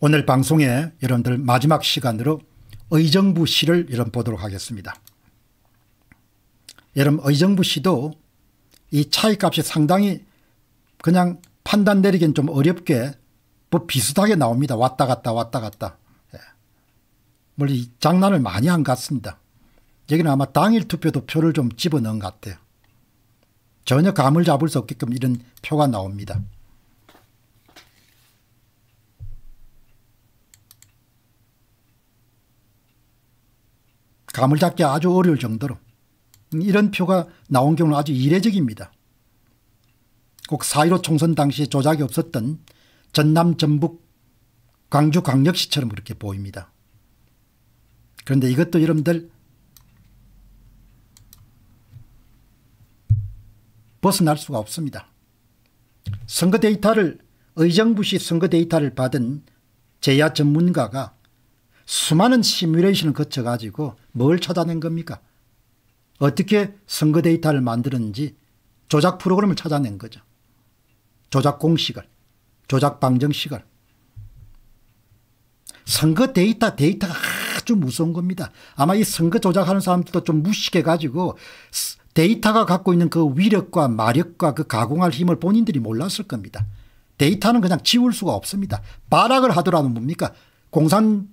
오늘 방송의 여러분들 마지막 시간으로 의정부 씨를 여러분 보도록 하겠습니다. 여러분 의정부 씨도 이 차이값이 상당히 그냥 판단 내리기엔 좀 어렵게 뭐 비슷하게 나옵니다. 왔다 갔다 왔다 갔다. 예. 물론 장난을 많이 한 것 같습니다. 여기는 아마 당일 투표도 표를 좀 집어넣은 것 같아요. 전혀 감을 잡을 수 없게끔 이런 표가 나옵니다. 감을 잡기 아주 어려울 정도로 이런 표가 나온 경우는 아주 이례적입니다. 꼭 4.15 총선 당시 조작이 없었던 전남, 전북, 광주 광역시처럼 그렇게 보입니다. 그런데 이것도 여러분들 벗어날 수가 없습니다. 선거 데이터를 의정부시 선거 데이터를 받은 제야 전문가가 수많은 시뮬레이션을 거쳐가지고 뭘 찾아낸 겁니까? 어떻게 선거 데이터를 만드는지 조작 프로그램을 찾아낸 거죠. 조작 공식을, 조작 방정식을. 선거 데이터, 데이터가 아주 무서운 겁니다. 아마 이 선거 조작하는 사람들도 좀 무식해가지고 데이터가 갖고 있는 그 위력과 마력과 그 가공할 힘을 본인들이 몰랐을 겁니다. 데이터는 그냥 지울 수가 없습니다. 발악을 하더라도 뭡니까? 공산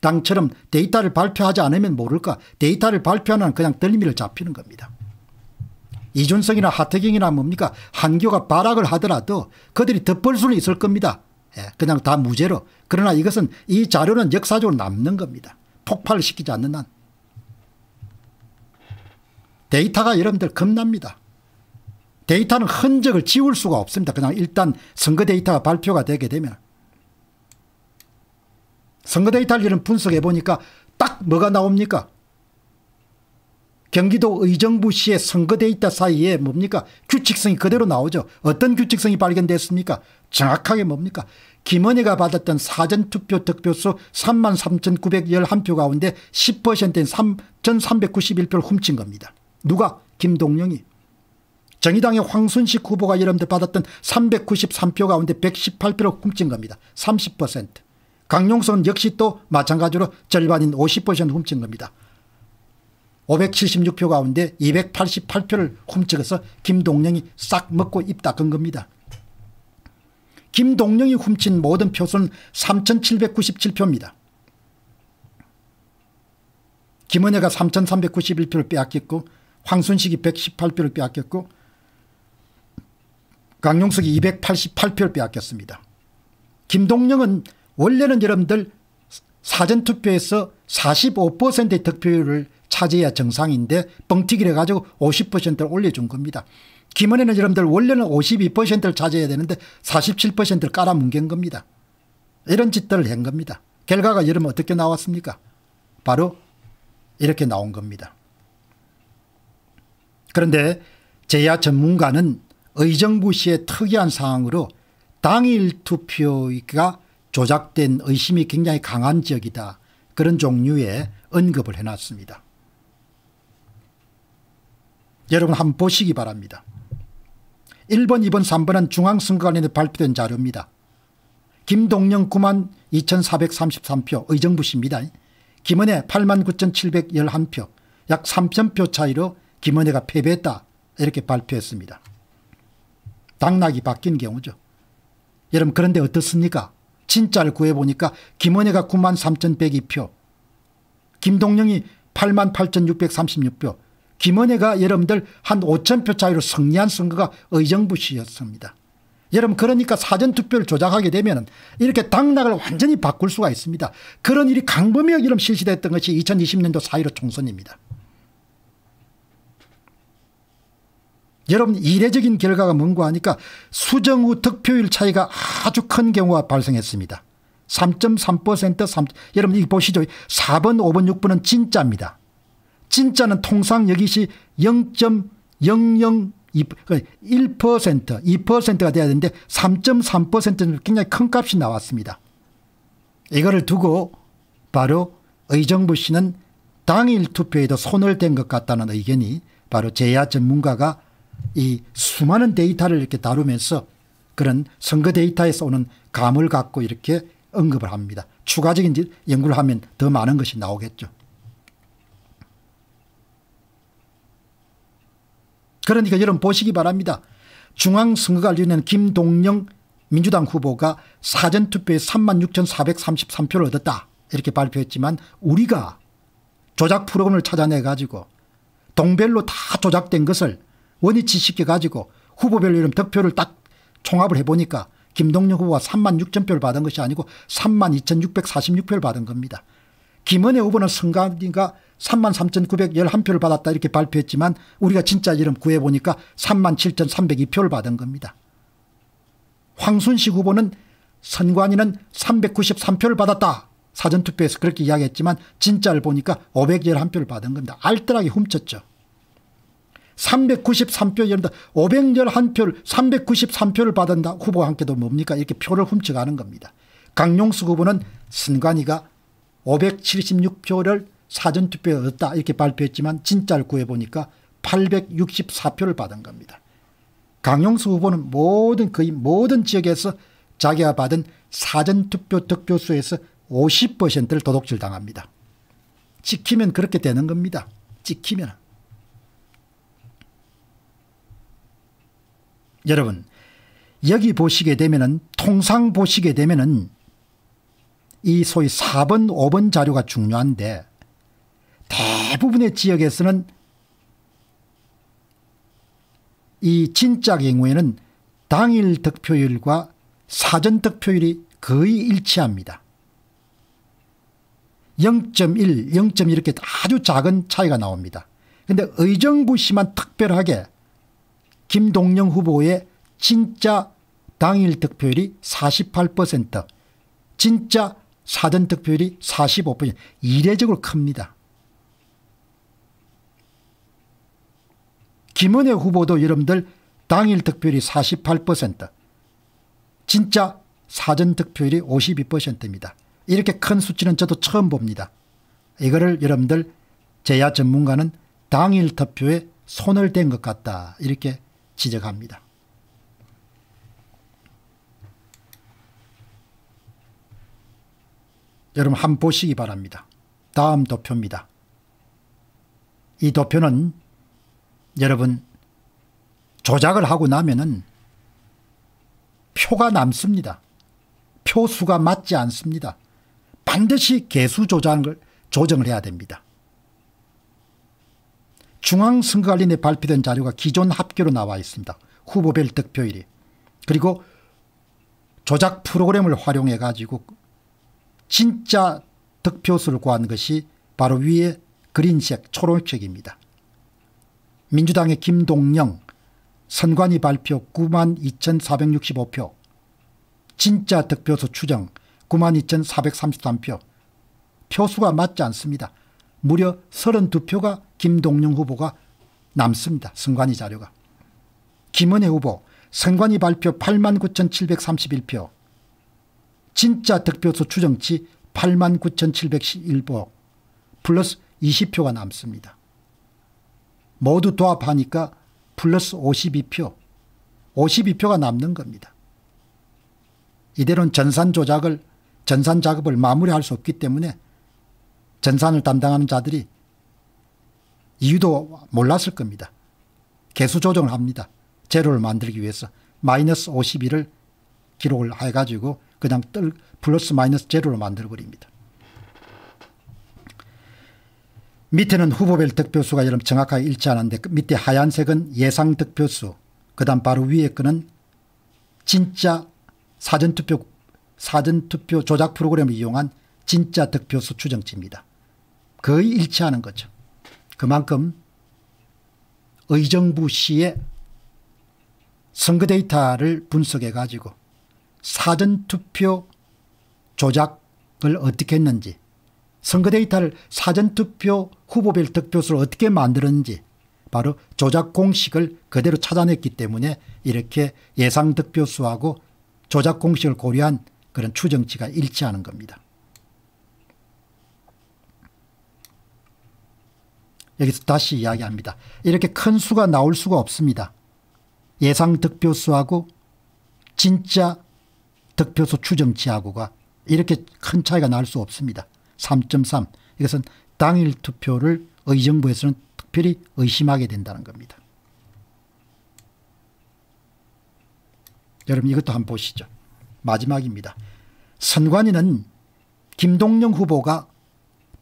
당처럼 데이터를 발표하지 않으면 모를까 데이터를 발표하는 그냥 떨림이를 잡히는 겁니다. 이준석이나 하태경이나 뭡니까 한교가 발악을 하더라도 그들이 덮을 수는 있을 겁니다. 예, 그냥 다 무죄로. 그러나 이것은 이 자료는 역사적으로 남는 겁니다. 폭발 시키지 않는 한. 데이터가 여러분들 겁납니다. 데이터는 흔적을 지울 수가 없습니다. 그냥 일단 선거 데이터가 발표가 되게 되면. 선거 데이터를 분석해 보니까 딱 뭐가 나옵니까? 경기도 의정부시의 선거 데이터 사이에 뭡니까? 규칙성이 그대로 나오죠. 어떤 규칙성이 발견됐습니까? 정확하게 뭡니까? 김원희가 받았던 사전투표 득표수 33,911표 가운데 10%인 3,391표를 훔친 겁니다. 누가? 김동영이. 정의당의 황순식 후보가 여러분들 받았던 393표 가운데 118표를 훔친 겁니다. 30%. 강용선 역시 또 마찬가지로 절반인 50% 훔친 겁니다. 576표 가운데 288표를 훔쳐서 김동령이싹 먹고 입다건 겁니다. 김동령이 훔친 모든 표수는 3797표입니다. 김은혜가 3391표를 빼앗겼고 황순식이 118표를 빼앗겼고 강용석이 288표를 빼앗겼습니다. 김동령은 원래는 여러분들 사전투표에서 45%의 득표율을 차지해야 정상인데 뻥튀기를 해가지고 50%를 올려준 겁니다. 김은혜는 여러분들 원래는 52%를 차지해야 되는데 47%를 깔아뭉갠 겁니다. 이런 짓들을 한 겁니다. 결과가 여러분 어떻게 나왔습니까? 바로 이렇게 나온 겁니다. 그런데 제야 전문가는 의정부 시의 특이한 상황으로 당일 투표가 조작된 의심이 굉장히 강한 지역이다. 그런 종류의 언급을 해놨습니다. 여러분 한번 보시기 바랍니다. 1번, 2번, 3번은 중앙선거관리에 발표된 자료입니다. 김동영 9만 2,433표 의정부시입니다. 김은혜 8만 9,711표 약3 0표 차이로 김은혜가 패배했다 이렇게 발표했습니다. 당락이 바뀐 경우죠. 여러분 그런데 어떻습니까? 진짜를 구해보니까 김원혜가 9만 3,102표, 김동영이 8만 8,636표, 김원혜가 여러분들 한5천표 차이로 승리한 선거가 의정부시였습니다. 여러분 그러니까 사전투표를 조작하게 되면 이렇게 당락을 완전히 바꿀 수가 있습니다. 그런 일이 강범위하게 실시됐던 것이 2020년도 4.15 총선입니다. 여러분 이례적인 결과가 뭔구하니까 수정 후 득표율 차이가 아주 큰 경우가 발생했습니다. 3.3% 여러분 이 보시죠. 4번 5번 6번은 진짜입니다. 진짜는 통상 여기시 0 0 0 1% 2%가 돼야 되는데 3.3%는 굉장히 큰 값이 나왔습니다. 이거를 두고 바로 의정부 씨는 당일 투표에도 손을 댄 것 같다는 의견이 바로 제야 전문가가 이 수많은 데이터를 이렇게 다루면서 그런 선거 데이터에서 오는 감을 갖고 이렇게 언급을 합니다. 추가적인 연구를 하면 더 많은 것이 나오겠죠. 그러니까 여러분 보시기 바랍니다. 중앙선거관리위원 회 김동영 민주당 후보가 사전투표에 36,433표를 얻었다 이렇게 발표했지만 우리가 조작 프로그램을 찾아내 가지고 동별로 다 조작된 것을 원위치 시켜가지고 후보별 이름 득표를 딱 총합을 해보니까 김동연 후보가 3만 6천 표를 받은 것이 아니고 3만 2,646표를 받은 겁니다. 김은혜 후보는 선관위가 3만 3,911표를 받았다 이렇게 발표했지만 우리가 진짜 이름 구해보니까 3만 7,302표를 받은 겁니다. 황순식 후보는 선관위는 393표를 받았다. 사전투표에서 그렇게 이야기했지만 진짜를 보니까 511표를 받은 겁니다. 알뜰하게 훔쳤죠. 393표 열 연다 511표를 393표를 받은 후보와 함께도 뭡니까 이렇게 표를 훔쳐가는 겁니다. 강용수 후보는 순간이가 576표를 사전투표에 얻다 이렇게 발표했지만 진짜를 구해보니까 864표를 받은 겁니다. 강용수 후보는 모든 거의 모든 지역에서 자기가 받은 사전투표 득표수에서 50%를 도둑질 당합니다. 찍히면 그렇게 되는 겁니다. 찍히면. 여러분 여기 보시게 되면은 통상 보시게 되면은 이 소위 4번 5번 자료가 중요한데 대부분의 지역에서는 이 진짜 경우에는 당일 득표율과 사전 득표율이 거의 일치합니다. 0.1, 0.1 이렇게 아주 작은 차이가 나옵니다. 그런데 의정부시만 특별하게 김동영 후보의 진짜 당일 득표율이 48% 진짜 사전 득표율이 45% 이례적으로 큽니다. 김은혜 후보도 여러분들 당일 득표율이 48% 진짜 사전 득표율이 52%입니다. 이렇게 큰 수치는 저도 처음 봅니다. 이거를 여러분들 제야 전문가는 당일 득표에 손을 댄 것 같다 이렇게 지적합니다. 여러분 한 보시기 바랍니다. 다음 도표입니다. 이 도표는 여러분 조작을 하고 나면은 표가 남습니다. 표수가 맞지 않습니다. 반드시 개수 조정을, 조정을 해야 됩니다. 중앙선거관리에 발표된 자료가 기존 합계로 나와 있습니다. 후보별 득표율이. 그리고 조작 프로그램을 활용해 가지고 진짜 득표수를 구한 것이 바로 위에 그린색 초록색입니다. 민주당의 김동영 선관위 발표 9만 2,465표 진짜 득표수 추정 9만 2,433표 표수가 맞지 않습니다. 무려 32표가 김동룡 후보가 남습니다. 선관위 자료가. 김은혜 후보 선관위 발표 89,731표 진짜 득표수 추정치 89,711표 플러스 20표가 남습니다. 모두 도합하니까 플러스 52표 52표가 남는 겁니다. 이대로는 전산 조작을 전산 작업을 마무리할 수 없기 때문에 전산을 담당하는 자들이 이유도 몰랐을 겁니다. 개수 조정을 합니다. 제로를 만들기 위해서 마이너스 5 1을 기록을 해가지고 그냥 떨, 플러스 마이너스 제로로 만들어버립니다. 밑에는 후보별 득표수가 여러분 정확하게 일치하는데 그 밑에 하얀색은 예상 득표수 그 다음 바로 위에 거는 진짜 사전투표 사전투표 조작 프로그램을 이용한 진짜 득표수 추정치입니다. 거의 일치하는 거죠. 그만큼 의정부 시의 선거 데이터를 분석해 가지고 사전투표 조작을 어떻게 했는지 선거 데이터를 사전투표 후보별 득표수를 어떻게 만들었는지 바로 조작 공식을 그대로 찾아냈기 때문에 이렇게 예상 득표수하고 조작 공식을 고려한 그런 추정치가 일치하는 겁니다. 여기서 다시 이야기합니다. 이렇게 큰 수가 나올 수가 없습니다. 예상 득표수하고 진짜 득표수 추정치하고가 이렇게 큰 차이가 날 수 없습니다. 3.3 이것은 당일 투표를 의정부에서는 특별히 의심하게 된다는 겁니다. 여러분 이것도 한번 보시죠. 마지막입니다. 선관위는 김동영 후보가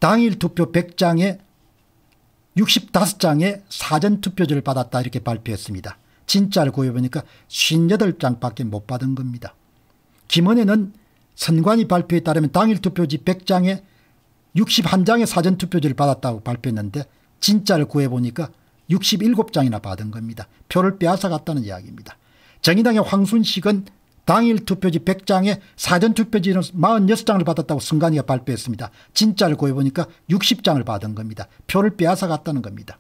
당일 투표 100장에 65장의 사전투표지를 받았다 이렇게 발표했습니다. 진짜를 구해보니까 58장밖에 못 받은 겁니다. 김은혜는 선관위 발표에 따르면 당일 투표지 100장에 61장의 사전투표지를 받았다고 발표했는데 진짜를 구해보니까 67장이나 받은 겁니다. 표를 빼앗아갔다는 이야기입니다. 정의당의 황순식은 당일 투표지 100장에 사전 투표지는 46장을 받았다고 승관이가 발표했습니다. 진짜를 구해보니까 60장을 받은 겁니다. 표를 빼앗아갔다는 겁니다.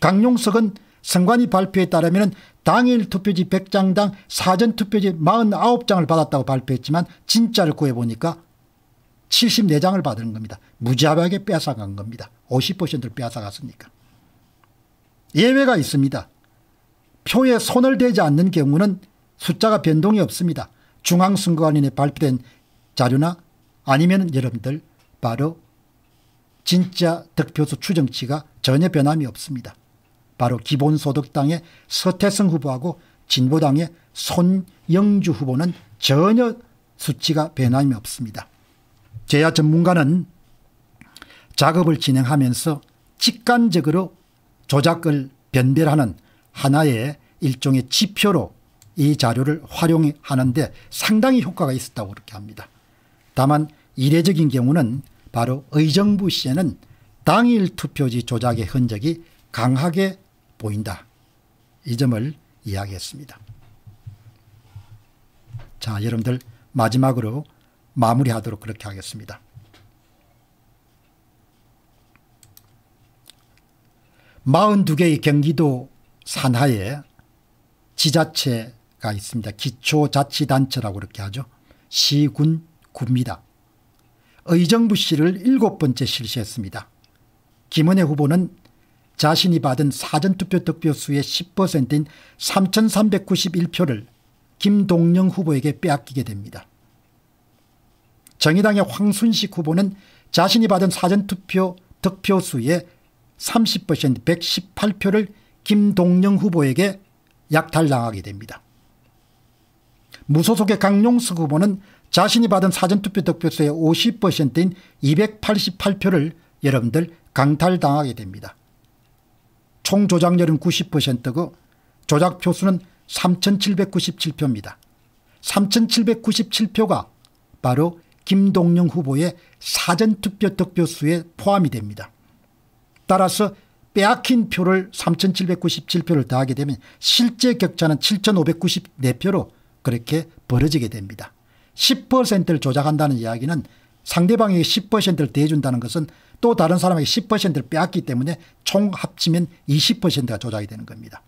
강용석은 승관이 발표에 따르면 당일 투표지 100장당 사전 투표지 49장을 받았다고 발표했지만 진짜를 구해보니까 74장을 받은 겁니다. 무자비하게 빼앗아간 겁니다. 50%를 빼앗아갔으니까. 예외가 있습니다. 표에 손을 대지 않는 경우는 숫자가 변동이 없습니다. 중앙선거관리에 발표된 자료나 아니면 여러분들 바로 진짜 득표수 추정치가 전혀 변함이 없습니다. 바로 기본소득당의 서태성 후보하고 진보당의 손영주 후보는 전혀 수치가 변함이 없습니다. 제야 전문가는 작업을 진행하면서 직관적으로 조작을 변별하는 하나의 일종의 지표로 이 자료를 활용하는데 상당히 효과가 있었다고 그렇게 합니다. 다만 이례적인 경우는 바로 의정부 시에는 당일 투표지 조작의 흔적이 강하게 보인다. 이 점을 이야기했습니다. 자 여러분들 마지막으로 마무리하도록 그렇게 하겠습니다. 마흔 개의 경기도 산하에 지자체 가 있습니다. 기초자치단체라고 그렇게 하죠. 시군 구입니다. 의정부 시를 일곱 번째 실시했습니다. 김은혜 후보는 자신이 받은 사전투표 득표수의 10%인 3,391표를 김동영 후보에게 빼앗기게 됩니다. 정의당의 황순식 후보는 자신이 받은 사전투표 득표수의 30% 118표를 김동영 후보에게 약탈당하게 됩니다. 무소속의 강용석 후보는 자신이 받은 사전투표 득표수의 50%인 288표를 여러분들 강탈당하게 됩니다. 총 조작률은 90%고 조작표수는 3797표입니다. 3797표가 바로 김동영 후보의 사전투표 득표수에 포함이 됩니다. 따라서 빼앗긴 표를 3797표를 더하게 되면 실제 격차는 7594표로 그렇게 벌어지게 됩니다. 10%를 조작한다는 이야기는 상대방에게 10%를 대준다는 것은 또 다른 사람에게 10%를 빼앗기 때문에 총 합치면 20%가 조작이 되는 겁니다.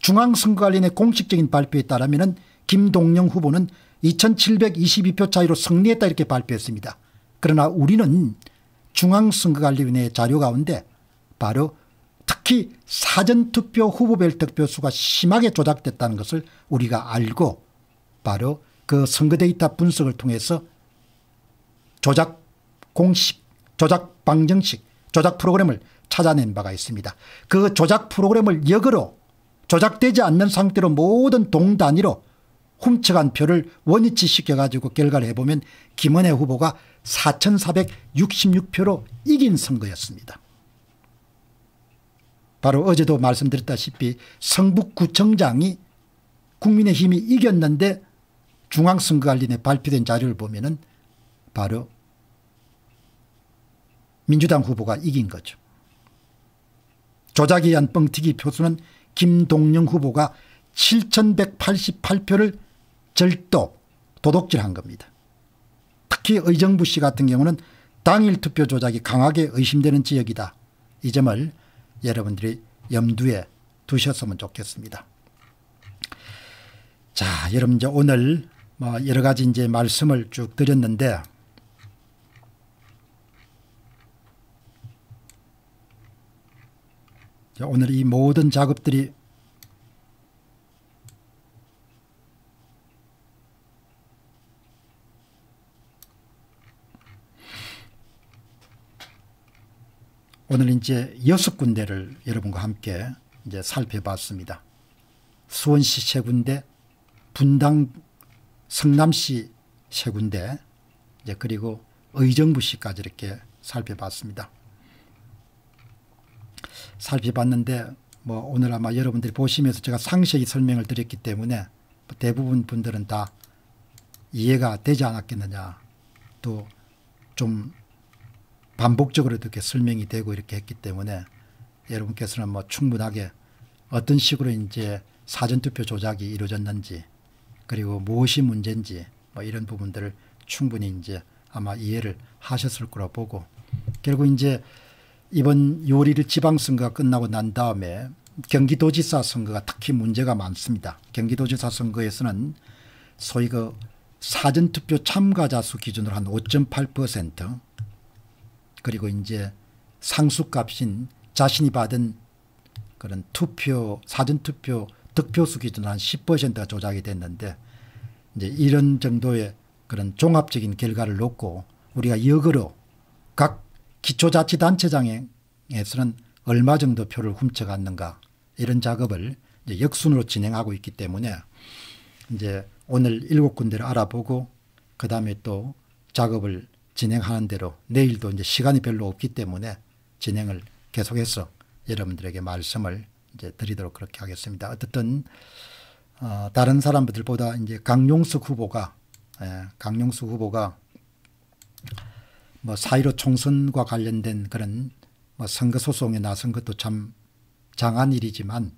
중앙선거관리의 공식적인 발표에 따르면 김동영 후보는 2722표 차이로 승리했다 이렇게 발표했습니다. 그러나 우리는 중앙선거관리위원회 자료 가운데 바로 특히 사전투표 후보별 득표수가 심하게 조작됐다는 것을 우리가 알고 바로 그 선거 데이터 분석을 통해서 조작 공식, 조작 방정식, 조작 프로그램을 찾아낸 바가 있습니다. 그 조작 프로그램을 역으로 조작되지 않는 상태로 모든 동단위로 훔쳐간 표를 원위치 시켜가지고 결과를 해보면 김은혜 후보가 4,466표로 이긴 선거였습니다. 바로 어제도 말씀드렸다시피 성북구청장이 국민의힘이 이겼는데 중앙선거관리내 발표된 자료를 보면 은 바로 민주당 후보가 이긴 거죠. 조작에 의한 뻥튀기 표수는 김동영 후보가 7,188표를 절도 도둑질한 겁니다. 특히 의정부 씨 같은 경우는 당일 투표 조작이 강하게 의심되는 지역이다. 이 점을 여러분들이 염두에 두셨으면 좋겠습니다. 자, 여러분 이제 오늘 뭐 여러 가지 이제 말씀을 쭉 드렸는데 오늘 이 모든 작업들이 오늘 이제 여섯 군데를 여러분과 함께 이제 살펴봤습니다. 수원시 세 군데, 분당 성남시 세 군데, 이제 그리고 의정부시까지 이렇게 살펴봤습니다. 살펴봤는데 뭐 오늘 아마 여러분들이 보시면서 제가 상세히 설명을 드렸기 때문에 뭐 대부분 분들은 다 이해가 되지 않았겠느냐 또좀 반복적으로 이렇게 설명이 되고 이렇게 했기 때문에 여러분께서는 뭐 충분하게 어떤 식으로 이제 사전투표 조작이 이루어졌는지 그리고 무엇이 문제인지 뭐 이런 부분들을 충분히 이제 아마 이해를 하셨을 거라 보고 결국 이제 이번 6월 1일 지방선거가 끝나고 난 다음에 경기도지사 선거가 특히 문제가 많습니다. 경기도지사 선거에서는 소위 그 사전투표 참가자 수 기준으로 한5.8% 그리고 이제 상수값인 자신이 받은 그런 투표 사전투표 득표수 기준한 10%가 조작이 됐는데 이제 이런 정도의 그런 종합적인 결과를 놓고 우리가 역으로 각 기초자치단체장에서는 얼마 정도 표를 훔쳐갔는가 이런 작업을 역순으로 진행하고 있기 때문에 이제 오늘 7 군데를 알아보고 그 다음에 또 작업을 진행하는 대로 내일도 이제 시간이 별로 없기 때문에 진행을 계속해서 여러분들에게 말씀을 이제 드리도록 그렇게 하겠습니다. 어쨌든 어, 다른 사람들보다 이제 강용석 후보가 예, 강용석 후보가 뭐4.15 총선과 관련된 그런 뭐 선거 소송에 나선 것도 참 장한 일이지만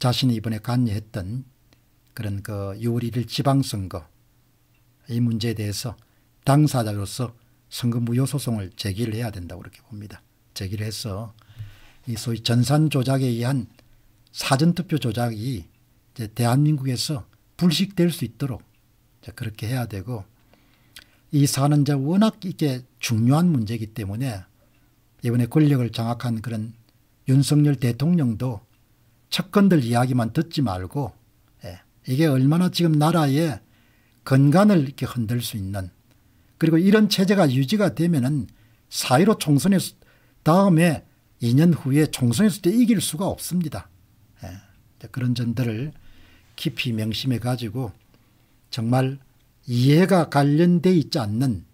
자신이 이번에 관여했던 그런 그 6월 1일 지방선거 이 문제에 대해서 당사자로서 선거 무효 소송을 제기를 해야 된다고 그렇게 봅니다. 제기를 해서 이 소위 전산 조작에 의한 사전투표 조작이 대한민국에서 불식될 수 있도록 그렇게 해야 되고 이 사안은 이제 워낙 이게 중요한 문제이기 때문에 이번에 권력을 장악한 그런 윤석열 대통령도 첫건들 이야기만 듣지 말고 예, 이게 얼마나 지금 나라의 건강을 이렇게 흔들 수 있는 그리고 이런 체제가 유지가 되면은 사1로 총선에 다음에 2년 후에 총선에서 때 이길 수가 없습니다. 예. 그런 점들을 깊이 명심해 가지고 정말 이해가 관련돼 있지 않는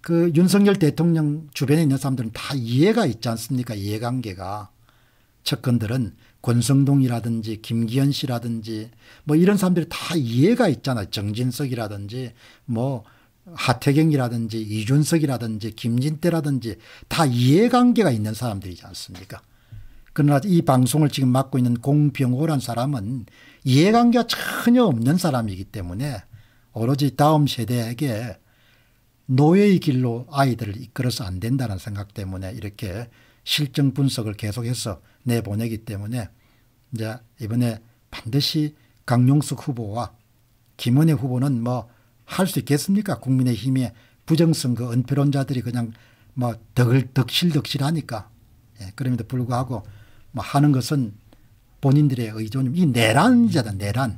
그 윤석열 대통령 주변에 있는 사람들은 다 이해가 있지 않습니까? 이해관계가. 측근들은 권성동이라든지 김기현 씨라든지 뭐 이런 사람들이 다 이해가 있잖아요. 정진석이라든지 뭐 하태경이라든지 이준석이라든지 김진태라든지 다 이해관계가 있는 사람들이지 않습니까? 그러나 이 방송을 지금 맡고 있는 공병호란 사람은 이해관계가 전혀 없는 사람이기 때문에 오로지 다음 세대에게 노예의 길로 아이들을 이끌어서 안 된다는 생각 때문에 이렇게 실정 분석을 계속해서 내보내기 때문에 이제 이번에 반드시 강용석 후보와 김은혜 후보는 뭐 할수 있겠습니까? 국민의힘의 부정선거 그 은폐론자들이 그냥 뭐 덕을 덕실덕실하니까 예, 그럼에도 불구하고 뭐 하는 것은 본인들의 의존 이 내란자다 내란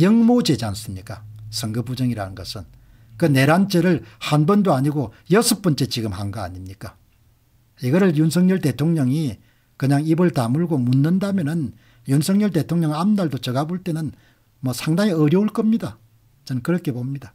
영모제지 않습니까? 선거 부정이라는 것은 그 내란죄를 한 번도 아니고 여섯 번째 지금 한 거 아닙니까? 이거를 윤석열 대통령이 그냥 입을 다물고 묻는다면은 윤석열 대통령 앞날도 제가 볼 때는 뭐 상당히 어려울 겁니다. 저는 그렇게 봅니다.